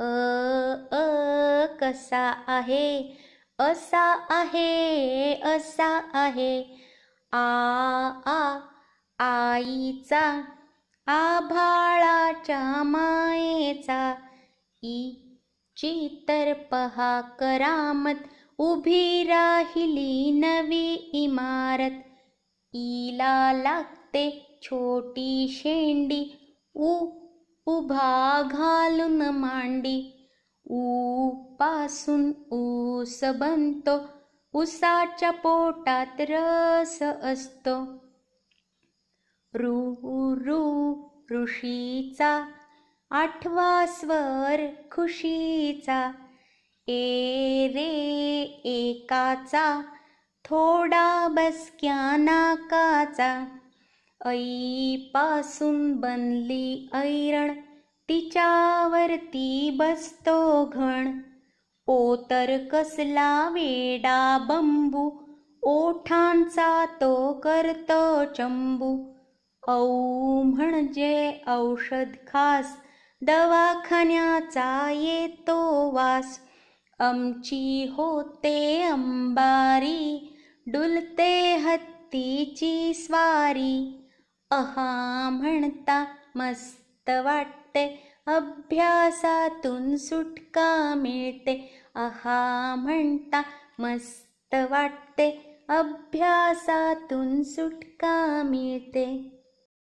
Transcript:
अ अ कसा आहे असा आहे असा आहे आ आ आईचा आभाळाच्या मायेचा ई ची तर पहा करामत उभी राहिली नवी इमारत ईला लागते छोटी शेंडी उ उभा घालून मांडी ऊ पासून ऊस बनतो उसाच्या पोटात रस असतो रु ऋषीचा आठवा स्वर खुशीचा ए रे एकाचा थोडा बसक्या नाकाचा ऐपासून बनली ऐरण तिच्यावरती बसतो घण पोतर कसला वेडा बंबू ओठांचा तो करतो चंबू औ म्हणजे औषध खास दवाखान्याचा येतो वास आमची होते अंबारी डुलते हत्तीची स्वारी अहा म्हणता मस्त वाटते अभ्यासातून सुटका मिळते अहा म्हणता मस्त वाटते अभ्यासातून सुटका मिळते